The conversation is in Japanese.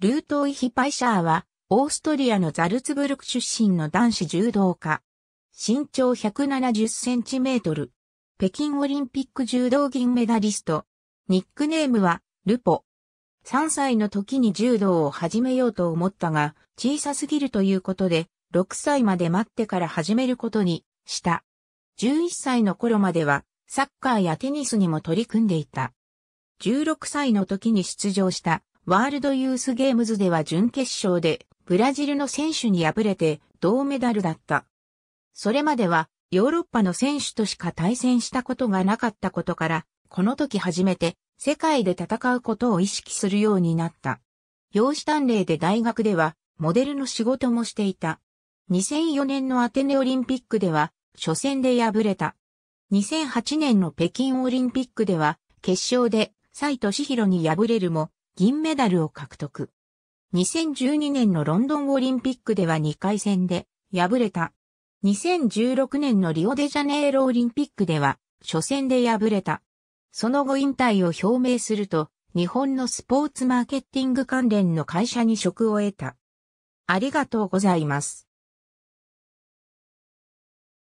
ルートイヒ・パイシャーは、オーストリアのザルツブルク出身の男子柔道家。身長170センチメートル。北京オリンピック柔道銀メダリスト。ニックネームは、ルポ。3歳の時に柔道を始めようと思ったが、小さすぎるということで、6歳まで待ってから始めることにした。11歳の頃までは、サッカーやテニスにも取り組んでいた。16歳の時に出場したワールドユースゲームズでは準決勝でブラジルの選手に敗れて銅メダルだった。それまではヨーロッパの選手としか対戦したことがなかったことから、この時初めて世界で戦うことを意識するようになった。養子短錬で大学ではモデルの仕事もしていた。2004年のアテネオリンピックでは初戦で敗れた。2008年の北京オリンピックでは決勝で斉藤志弘に敗れるも銀メダルを獲得。2012年のロンドンオリンピックでは2回戦で敗れた。2016年のリオデジャネイロオリンピックでは初戦で敗れた。その後引退を表明すると、日本のスポーツマーケティング関連の会社に職を得た。ありがとうございます。